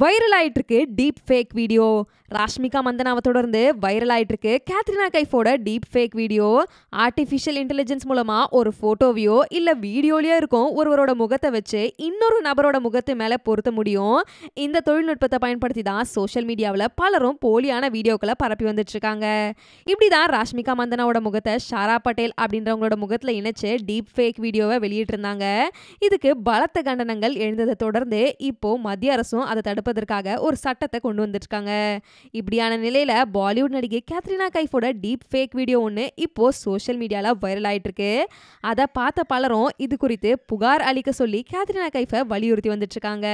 viral ஆயிட்டிருக்கு deep fake video Rashmika மந்தனாவை தொடர்ந்து வைரல் ஆயிட்டிருக்கு கேத்ரினா கைஃபோட deep fake video artificial intelligence மூலமாக ஒரு ஃபோட்டோவையோ இல்லை வீடியோலையோ இருக்கும் ஒருவரோட முகத்தை வச்சு இன்னொரு நபரோட முகத்து மேலே பொருத்த முடியும் இந்த தொழில்நுட்பத்தை பயன்படுத்தி தான் சோஷியல் மீடியாவில் பலரும் போலியான வீடியோக்களை பரப்பி வந்துட்டுருக்காங்க இப்படி தான் ராஷ்மிகா மந்தனாவோட முகத்தை ஷாரா பட்டேல் அப்படின்றவங்களோட முகத்தில் இணைச்சு டீப் ஃபேக் வீடியோவை வெளியிட்டிருந்தாங்க இதுக்கு பலத்த கண்டனங்கள் எழுந்ததை தொடர்ந்து இப்போது மத்திய அரசும் அதை தடு தடுப்பதற்காக ஒரு சட்டத்தை கொண்டு வந்திருக்காங்க இப்படியான நிலையில் பாலிவுட் நடிகை கேத்ரினா கைஃபோட டீப் ஃபேக் வீடியோ ஒன்று இப்போது சோஷியல் மீடியாவில் வைரல் ஆகிட்டுருக்கு அதை பார்த்த பலரும் இது குறித்து புகார் அளிக்க சொல்லி கேத்ரினா கைஃபை வலியுறுத்தி வந்துட்டுருக்காங்க